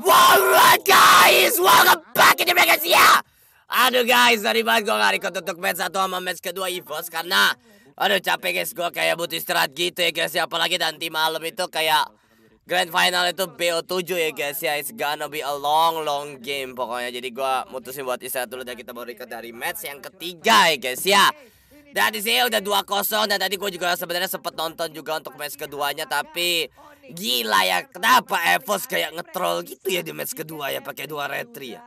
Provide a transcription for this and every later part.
Alright guys, welcome back in the Vegas ya. Aduh guys, tadi banget gue gak ikut untuk match satu sama match kedua EVOS karena Aduh capek guys, gue kayak butuh istirahat gitu ya guys ya. Apalagi nanti malam itu kayak Grand Final itu BO7 ya guys ya It's gonna be a long long game pokoknya Jadi gue mutusin buat istirahat dulu dan kita baru ikut dari match yang ketiga ya guys ya dan disini udah 2-0 dan tadi gue juga sebenarnya sempet nonton juga untuk match keduanya tapi Gila ya, kenapa Evos kayak ngetrol gitu ya di match kedua ya pakai dua retri ya.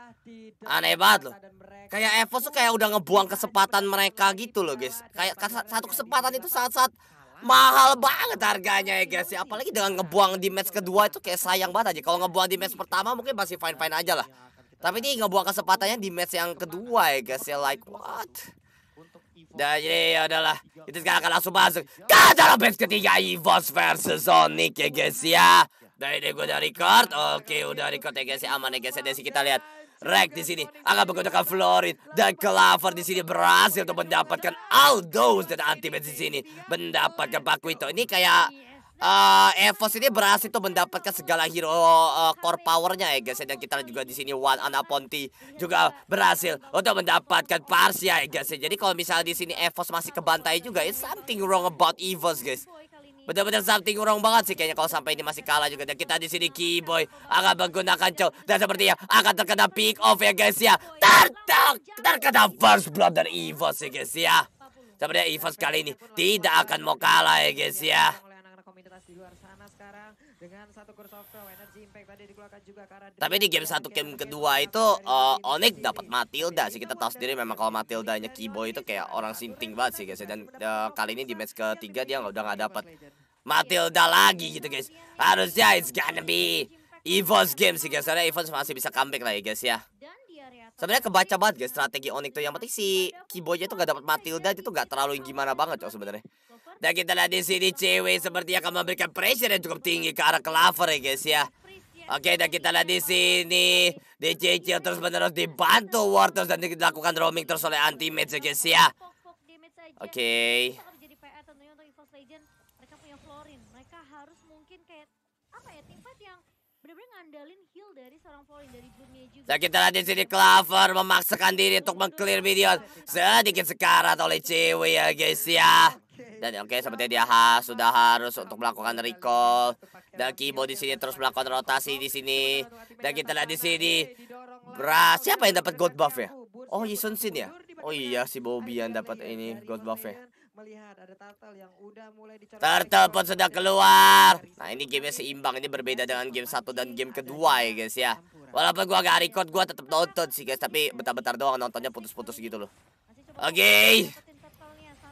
Aneh banget loh. Kayak Evos tuh kayak udah ngebuang kesempatan mereka gitu loh guys. Kayak satu kesempatan itu saat-saat mahal banget harganya ya guys Apalagi dengan ngebuang di match kedua itu kayak sayang banget aja. Kalau ngebuang di match pertama mungkin masih fine-fine aja lah. Tapi ini ngebuang kesempatannya di match yang kedua ya guys ya. Like what? Dan ini adalah ya kita sekarang akan langsung masuk Ke dalam base ketiga Evos versus Sonic ya guys ya Dan ini gue udah record Oke udah record ya guys ya Aman ya guys ya Dan kita lihat Rek di sini akan menggunakan Florin dan Clover di sini berhasil untuk mendapatkan Aldous dan ultimate di sini mendapatkan Pakuito. Ini kayak uh, Evos ini berhasil tuh mendapatkan segala hero uh, core powernya ya guys ya. dan kita juga di sini One Anaponti juga berhasil untuk mendapatkan Parsia ya guys ya. jadi kalau misalnya di sini Evos masih kebantai juga it's something wrong about Evos guys Benar-benar something wrong banget sih kayaknya kalau sampai ini masih kalah juga dan kita di sini Keyboy akan menggunakan cow dan seperti sepertinya akan terkena pick off ya guys ya. Ter terkena first blood dari Evos ya guys ya. Sepertinya Evos kali ini tidak akan mau kalah ya guys ya di luar sana sekarang dengan satu crossover energy impact tadi dikeluarkan juga karena tapi di game satu game kedua itu uh, Onik dapat Matilda sih kita tahu sendiri memang kalau Matilda Matildanya Kibo itu kayak orang sinting banget sih guys ya. dan uh, kali ini di match ketiga dia nggak udah nggak dapat Matilda lagi gitu guys harusnya it's gonna be Evos game sih guys karena Evos masih bisa comeback lah ya guys ya sebenarnya kebaca banget guys strategi Onyx tuh yang penting si nya itu nggak dapat Matilda itu nggak terlalu gimana banget coy sebenarnya dan nah, kita lihat di sini cewek seperti akan memberikan pressure yang cukup tinggi ke arah Clover ya guys ya. Oke, okay, dan kita lihat di sini dicicil terus menerus dibantu Wartos dan dilakukan roaming terus oleh anti mid ya guys ya. Oke. Okay. Nah, dan kita lihat di sini Clover memaksakan diri untuk mengclear video sedikit sekarat oleh cewek ya guys ya. Dan oke, okay, seperti dia harus sudah harus untuk melakukan recall. Dan Kibo di sini terus melakukan rotasi di sini. Dan kita lihat di sini. Bra, siapa yang dapat gold buff ya? Oh, Yisun Sin ya? Oh iya, si Bobby yang dapat ini gold buff ya melihat ada turtle yang udah mulai dicoret. Turtle pun sudah keluar. Nah, ini gamenya seimbang. Ini berbeda dengan game satu dan game kedua ya, guys ya. Walaupun gua gak record, gua tetap nonton sih, guys. Tapi bentar-bentar doang nontonnya putus-putus gitu loh. Oke. Okay.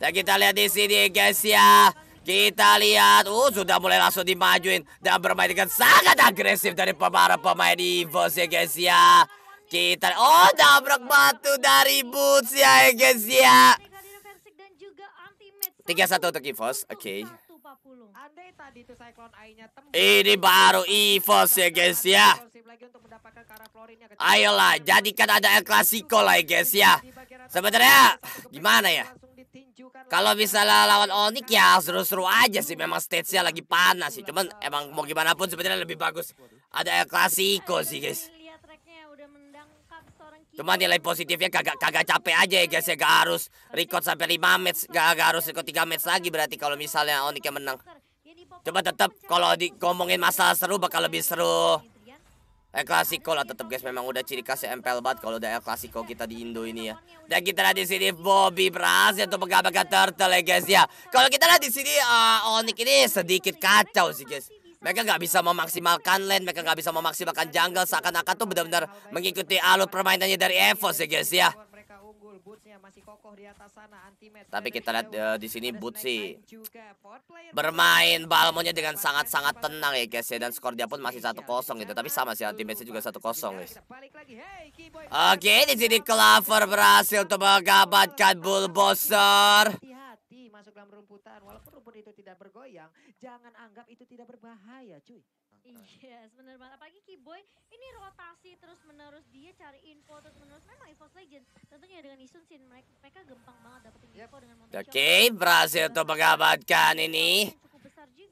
Dan nah, kita lihat di sini guys ya. Kita lihat, uh sudah mulai langsung dimajuin dan bermain dengan sangat agresif dari para pemain Evos ya guys ya. Kita, oh nabrak batu dari Boots ya guys ya. 3 satu untuk Evos, oke. Okay. Ini baru EVOS ya guys ya. Ayolah, jadikan ada El Clasico lah ya guys ya. Sebenarnya gimana ya? Kalau misalnya lawan Onyx ya seru-seru aja sih. Memang stage-nya lagi panas sih. Cuman emang mau gimana pun sebenarnya lebih bagus. Ada El Clasico sih guys. Cuman nilai positifnya kagak kagak capek aja ya guys ya. Gak harus record sampai 5 match. Gak, gak harus record 3 match lagi berarti kalau misalnya Onyx yang menang. Coba tetap kalau di ngomongin masalah seru bakal lebih seru El Clasico lah tetap guys memang udah ciri khasnya empel banget kalau udah El Clasico kita di Indo ini ya. Dan kita lihat di sini Bobby berhasil untuk menggagalkan Turtle ya guys ya. Kalau kita lihat di sini uh, Onik ini sedikit kacau sih guys. Mereka nggak bisa memaksimalkan lane, mereka nggak bisa memaksimalkan jungle seakan-akan tuh benar-benar mengikuti alur permainannya dari Evos ya guys ya. Iya, masih kokoh di atas sana antimet. Tapi kita lihat uh, di sini Butsi bermain balmonya dengan sangat-sangat tenang ya guys ya dan skor dia pun masih 1-0 iya, gitu. Tapi sama sih antimetnya juga 1-0 guys. Oke, okay, di sini Clover berhasil untuk menggabatkan Bulldozer masuk dalam rumputan, walaupun rumput itu tidak bergoyang, jangan anggap itu tidak berbahaya cuy. Iya, yes, benar banget. Apalagi Kiboy, ini rotasi terus-menerus dia cari info terus-menerus. Memang Evo Legend tentunya dengan Isun Sin mereka, mereka gampang banget dapetin info yep. dengan Oke, okay, berhasil untuk mengabadikan iya, ini.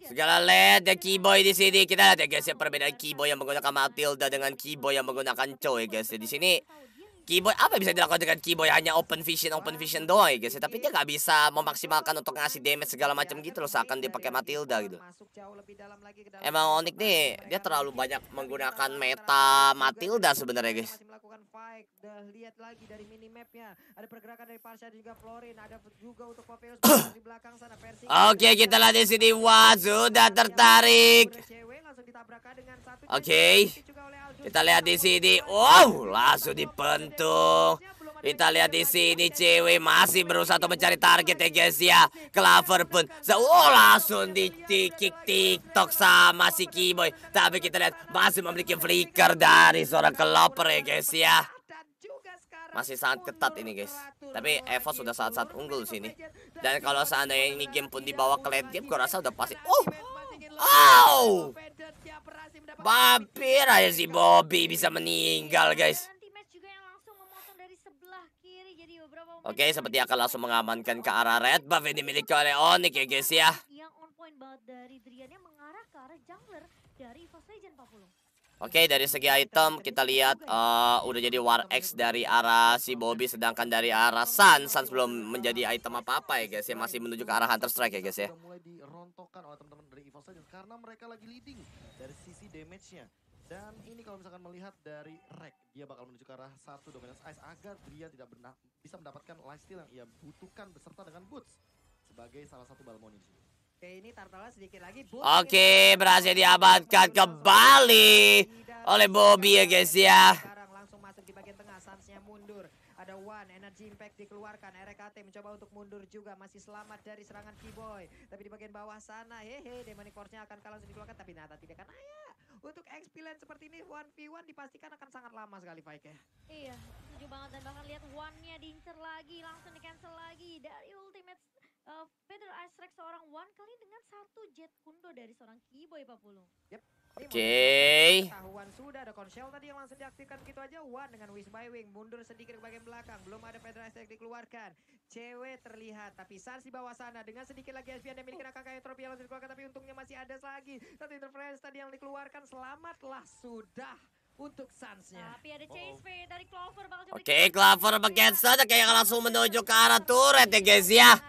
Segala led ya Kiboy di sini. Kita lihat ya guys ya oh, perbedaan iya, Kiboy yang menggunakan Matilda dengan Kiboy yang menggunakan Choi guys. Ya, di sini Keyboy, apa yang bisa dilakukan dengan Keyboy? Hanya open vision, open vision doang guys. Gitu Tapi dia nggak bisa memaksimalkan untuk ngasih damage segala macam gitu loh. Seakan dia pakai Matilda gitu. Emang Onyx nih, dia terlalu banyak menggunakan meta Matilda sebenarnya guys. Lihat lagi Oke, kita lihat di sini. Wah, sudah tertarik. Oke, okay. kita lihat di sini. Wow, langsung dipentil itu. Kita lihat di sini cewek masih berusaha untuk mencari target ya guys ya. Clover pun oh, langsung ditikik tiktok sama si Kiboy. Tapi kita lihat masih memiliki flicker dari seorang Clover ya guys ya. Masih sangat ketat ini guys. Tapi Evo sudah saat-saat unggul sini. Dan kalau seandainya ini game pun dibawa ke late game, gue rasa udah pasti. Oh, Oh! Mampir aja si Bobby bisa meninggal guys. Oke, okay, seperti akan langsung mengamankan ke arah red buff ya. yang dimiliki oleh Onyx ya guys ya. Yang on point banget dari Driannya mengarah ke arah jungler dari Evos Legend Oke, okay, dari segi item kita lihat uh, udah jadi War X dari arah si Bobby sedangkan dari arah Sun Sun belum menjadi item apa-apa ya guys ya, masih menuju ke arah Hunter Strike ya guys ya. Mulai dirontokkan oleh teman-teman dari Evos Legend karena mereka lagi leading dari sisi damage-nya. Dan ini kalau misalkan melihat dari Rek, dia bakal menuju ke arah satu Dominance Ice agar dia tidak benar bisa mendapatkan lifesteal yang ia butuhkan beserta dengan Boots sebagai salah satu balmoni di Oke, ini Tartala sedikit lagi. Boots Oke, berhasil diabadkan kembali oleh Bobby ya guys ya. Sekarang langsung masuk di bagian tengah, Sansnya mundur. Ada One, Energy Impact dikeluarkan. RKT mencoba untuk mundur juga. Masih selamat dari serangan Keyboy. Tapi di bagian bawah sana, hehe, Demonic Force-nya akan kalah dikeluarkan. Tapi Nata tidak akan ayah. Untuk XP seperti ini 1v1 dipastikan akan sangat lama sekali Faik ya. Iya, setuju banget dan bahkan lihat one-nya diincer lagi, langsung di cancel lagi dari ultimate uh, Feather Ice seorang one kali dengan satu jet kundo dari seorang Kiboy Papulung. Yep. Oke. Okay. Tahuan sudah ada konsel tadi yang langsung diaktifkan gitu aja. Wan dengan wing by wing mundur sedikit ke bagian belakang. Belum ada Federer yang dikeluarkan. Cewek terlihat tapi Sans di bawah sana dengan sedikit lagi Espion yang milik kakak kayak yang dikeluarkan tapi untungnya masih ada lagi. Satu interference tadi yang dikeluarkan selamatlah sudah untuk sansnya. Tapi ada chase fade dari Clover bakal Oke, okay, Clover bagian saja kayak langsung menuju ke arah turret ya guys ya. Nah,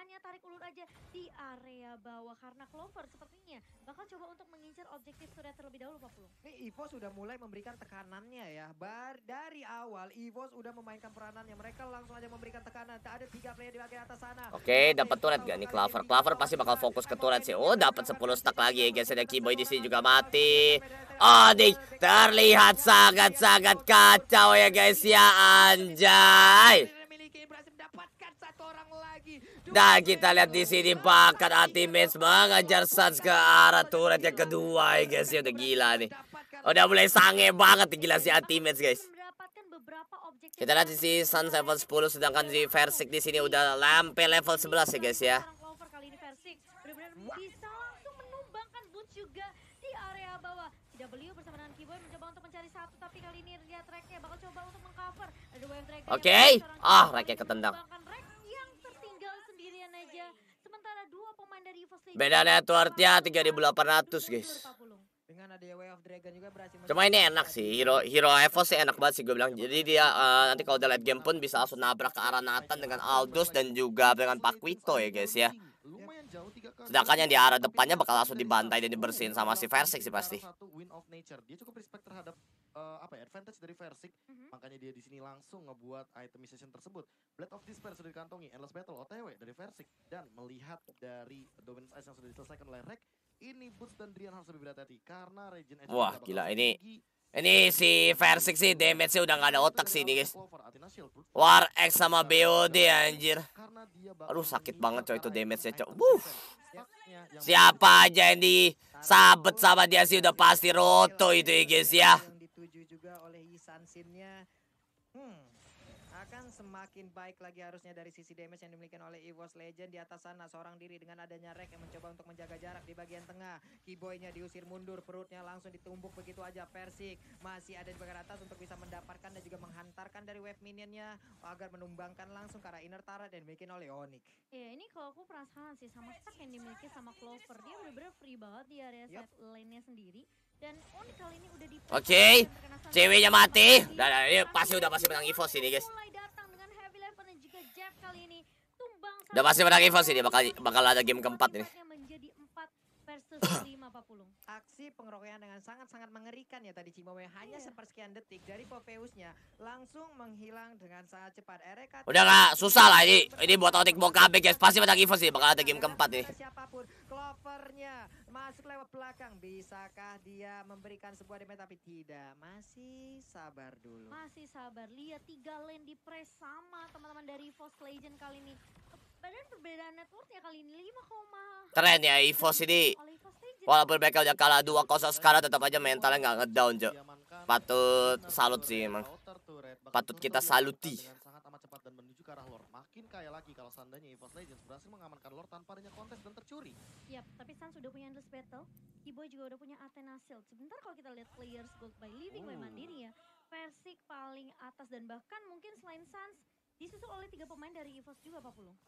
hanya tarik ulur aja di area bawah karena Clover sepertinya bakal coba untuk mengincar objektif Surya terlebih dahulu Pak Pulung. Ini Evo sudah mulai memberikan tekanannya ya. Bar dari awal Evo sudah memainkan peranannya. Mereka langsung aja memberikan tekanan. tidak Ada tiga player di bagian atas sana. Oke, okay, dapat turret gak nih Clover? Clover pasti bakal fokus ke turret sih. Oh, dapat 10 stack lagi. guys ada Keyboy di sini juga mati. Odik ah, oh, terlihat sangat-sangat kacau ya guys ya anjay. Dan kita lihat di sini bakat Atimes mengejar Suns ke arah turret yang kedua ya guys. Ya udah gila nih. Udah mulai sange banget gila si Atimes guys. Kita lihat di sini suns level 10 sedangkan si Versik di sini udah lampe level 11 ya guys ya. Oke, okay. ah rakyat ketendang. Bedanya itu artinya 3800 guys. Cuma ini enak sih, Hero Hero Evo sih enak banget sih gue bilang. Jadi dia uh, nanti kalau udah late game pun bisa langsung nabrak ke arah Nathan dengan Aldous dan juga dengan Paquito ya guys ya. Sedangkan yang di arah depannya bakal langsung dibantai dan dibersihin sama si Versik sih pasti uh, apa ya advantage dari Versik mm-hmm. makanya dia di sini langsung ngebuat itemization tersebut Blade of Despair sudah dikantongi Endless Battle OTW dari Versik dan melihat dari Dominance Ice yang sudah diselesaikan oleh Rek ini Boots dan Drian harus lebih berhati-hati karena Regen Wah gila ini ini si Versik sih damage-nya udah gak ada otak sih ini guys. War X sama BOD anjir. Aduh sakit banget coy itu damage-nya coy. Wuh. Siapa aja yang disabet sama dia sih udah pasti roto itu ya guys ya mesinnya Hmm, akan semakin baik lagi harusnya dari sisi damage yang dimiliki oleh EVOS Legend di atas sana seorang diri dengan adanya Rek yang mencoba untuk menjaga jarak di bagian tengah. keyboynya diusir mundur, perutnya langsung ditumbuk begitu aja. Persik masih ada di bagian atas untuk bisa mendapatkan dan juga menghantarkan dari wave minionnya agar menumbangkan langsung karena inner turret dan dimiliki oleh Onyx. Ya ini kalau aku perasaan sih sama stack yang dimiliki sama Clover. Dia bener-bener free banget di area yep. side lane-nya sendiri Oke. Okay. Ceweknya mati. Dan ini pasti udah pasti menang Evo ini guys. Udah pasti menang Evo ini bakal bakal ada game keempat ini versus 50. Aksi pengeroyokan dengan sangat-sangat mengerikan ya tadi Cimowe. Ya. Hanya yeah. sepersekian detik dari Popeusnya langsung menghilang dengan sangat cepat. Ereka Udah nggak susah lah ini. Ini buat otik mau kabeh guys. Pasti pada event sih, bakal ada game keempat nih. Siapapun, clovernya masuk lewat belakang. Bisakah dia memberikan sebuah damage tapi tidak. Masih sabar dulu. Masih sabar. Lihat tiga lane di press sama teman-teman dari Force Legend kali ini Padahal perbedaan net ya kali ini 5, Keren ya Evos ini. Walaupun mereka udah kalah 2-0 sekarang tetap aja mentalnya nggak ngedown, Jo. Patut salut sih emang. Patut kita saluti Makin kaya lagi kalau seandainya EVOS Legends berhasil mengamankan luar tanpa adanya kontes dan tercuri. Yap, tapi Sans sudah punya Endless Battle, Keyboy juga udah punya Athena Shield. Sebentar kalau kita lihat players Gold by Living by oh. Mandiri ya, Versi paling atas dan bahkan mungkin selain Sans disusul oleh tiga pemain dari EVOS juga Pak Pulung.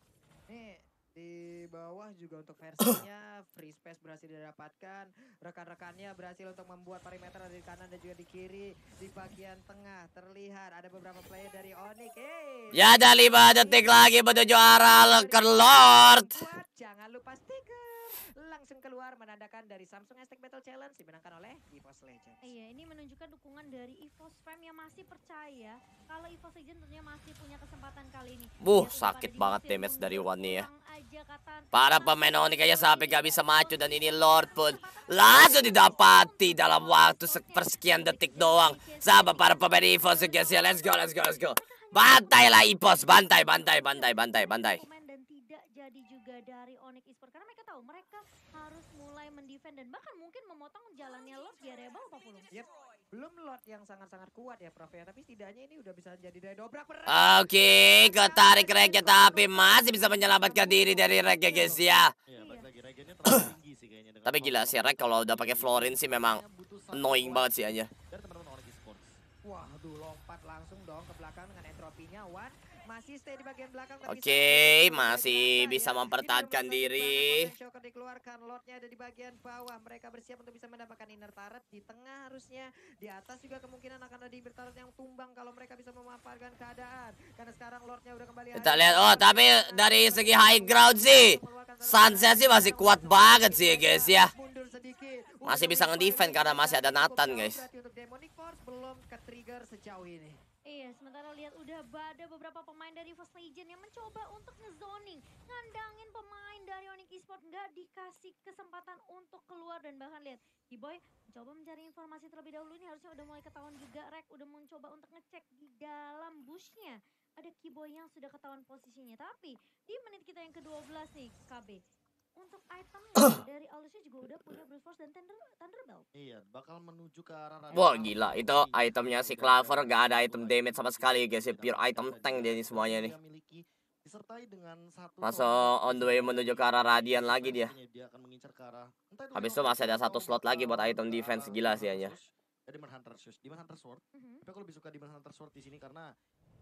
Nih di bawah juga untuk versinya free space berhasil didapatkan rekan-rekannya berhasil untuk membuat perimeter dari kanan dan juga di kiri di bagian tengah terlihat ada beberapa player dari Onyx hey, ya ada lima detik lagi menuju arah Lord jangan lupa stiker langsung keluar menandakan dari Samsung Hashtag Battle Challenge dimenangkan oleh EVOS Legends. Iya, ini menunjukkan dukungan dari EVOS Fam yang masih percaya kalau EVOS Legends tentunya masih punya kesempatan kali ini. Buh, sakit banget damage dari Wani e ya. Para pemain Oni e kayaknya sampai gak bisa maju dan ini Lord pun langsung didapati dalam waktu sepersekian detik doang. Sama para pemain EVOS Legends let's go, let's go, let's go. Bantai lah Ipos, bantai, bantai, bantai, bantai, bantai dari Onyx Esports karena mereka tahu mereka harus mulai mendefend dan bahkan mungkin memotong jalannya Lord di area bawah Papulung. Yep. Belum Lord yang sangat-sangat kuat ya Prof ya, tapi setidaknya ini udah bisa jadi daya dobrak. Oke, okay, ketarik Regen tapi masih bisa menyelamatkan diri dari Regen guys ya. Iya, iya. Tapi gila sih Rek kalau udah pakai Florin sih memang iya, annoying banget sih aja. Wah, aduh lompat langsung dong ke belakang dengan entropinya One Oke, okay, masih bisa mempertahankan diri. Shocker dikeluarkan, lordnya ada di bagian bawah. Mereka bersiap untuk bisa mendapatkan inner turret di tengah harusnya. Di atas juga kemungkinan akan ada inner turret yang tumbang kalau mereka bisa memanfaatkan keadaan. Karena sekarang lordnya udah kembali. Kita lihat, oh tapi nah, dari segi high ground sih, Sunset sih masih kuat banget sih guys ya. Masih bisa ngedefend karena masih ada Nathan guys. belum ke trigger sejauh ini. Iya, sementara lihat udah ada beberapa pemain dari First Legion yang mencoba untuk ngezoning, ngandangin pemain dari Onyx Esports nggak dikasih kesempatan untuk keluar dan bahkan lihat Boy mencoba mencari informasi terlebih dahulu ini harusnya udah mulai ketahuan juga Rek udah mencoba untuk ngecek di dalam bushnya ada Kiboy yang sudah ketahuan posisinya tapi di menit kita yang ke-12 nih KB untuk item dari Alusnya juga udah punya Blue Force dan Thunder Thunderbolt. Iya, bakal menuju ke arah Wah, gila. Itu itemnya si Clover gak ada item damage sama sekali, guys. Ya, pure item tank dia nih semuanya nih. Disertai dengan satu Masuk on the way menuju ke arah Radian lagi dia. dia akan mengincar ke arah. Habis itu masih ada satu slot lagi buat item defense gila sih anya. Demon Hunter Sword, Demon Hunter Sword. Tapi aku lebih suka Demon Hunter Sword di sini karena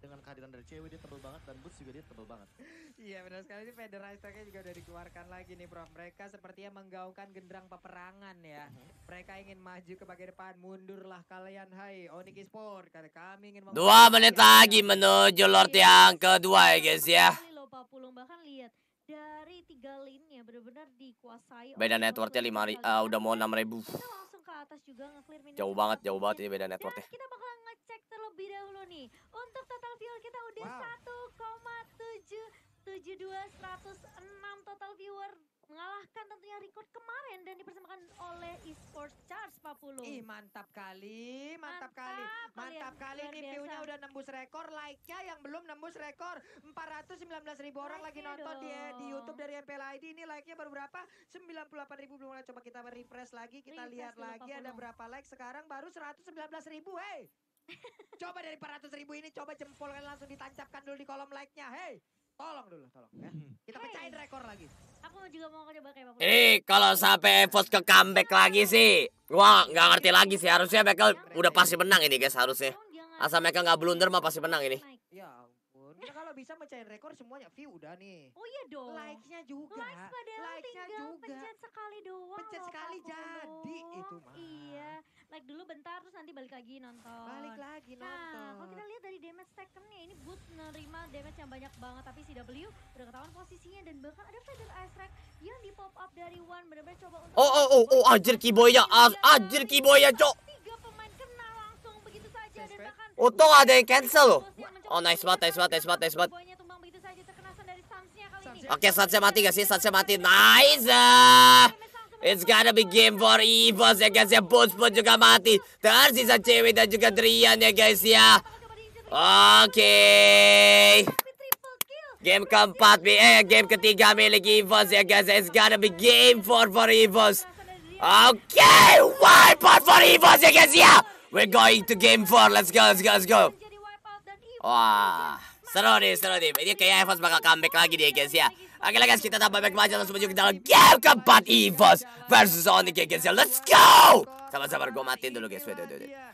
dengan kehadiran dari cewek dia tebel banget dan Boots juga dia tebel banget. Iya benar sekali ini sih nya juga udah dikeluarkan lagi nih Prof. Mereka sepertinya menggaungkan genderang peperangan ya. Uh-huh. Mereka ingin maju ke bagian depan, mundurlah kalian hai Onyx Sport. karena kami ingin Dua menit lagi menuju Lord iya. yang kedua ya guys ya. Lupa pulang bahkan lihat dari tiga lane ya benar-benar dikuasai beda networknya lima uh, udah mau enam ribu jauh banget jauh banget ini beda networknya terlebih dahulu nih. Untuk total viewer kita udah wow. 1,772 total viewer mengalahkan tentunya record kemarin dan dipersembahkan oleh esports charge Papulu. Ih mantap kali, mantap, mantap kali, mantap kali. Ini view-nya udah nembus rekor, like-nya yang belum nembus rekor 419 ribu orang lagi nonton dong. di, eh, di YouTube dari MPL ID. Ini like-nya baru berapa? 98 ribu belum coba kita refresh lagi, kita refresh lihat lagi ada berapa like sekarang baru 119 ribu. Hey coba dari 400 ribu ini coba jempol kan langsung ditancapkan dulu di kolom like-nya. Hei, tolong dulu, tolong ya. Hmm. Kita hey. pecahin rekor lagi. Aku juga mau coba kayak Bapak. Ini eh, kalau sampai Evos ke comeback iya. lagi sih. gua nggak ngerti iya. lagi sih. Harusnya Michael iya. udah pasti menang ini guys harusnya. Asal Michael nggak blunder mah pasti menang ini. Iya, kita ya, kalau bisa mencari rekor semuanya view udah nih. Oh iya dong. like nya juga. like padahal like tinggal juga. pencet sekali doang. Pencet sekali jadi itu mah. Iya. Like dulu bentar terus nanti balik lagi nonton. Balik lagi nah, nonton. Nah, kalau kita lihat dari damage taken ini Boots nerima damage yang banyak banget tapi si W udah ketahuan posisinya dan bahkan ada feather ice rack yang di pop up dari One benar-benar coba untuk Oh oh oh oh anjir Kiboya ya. iya, anjir iya, Kiboya ya, iya. cok. Tiga pemain Untung ada yang cancel loh. Oh nice banget, nice banget, nice banget, nice banget. Oke, okay, Sansa mati gak sih? Sansa mati. Nice. It's gonna be game for Evos ya guys ya. Boots pun juga mati. Tersisa cewek dan juga Drian ya guys ya. Oke. Okay. Game keempat, eh game ketiga milik Evos ya guys. Ya. It's gonna be game for for Evos. Oke, okay. one for Evos ya guys ya. We're going to game 4. Let's go, let's go, let's go. Wah, seru nih, seru nih. Ini kayaknya EVOS bakal comeback lagi nih, guys ya. Oke lah guys, kita tambah back aja langsung menuju ke dalam game keempat EVOS versus Sonic ya guys ya. Let's go! Sabar-sabar, gue matiin dulu guys. Wait, wait, wait.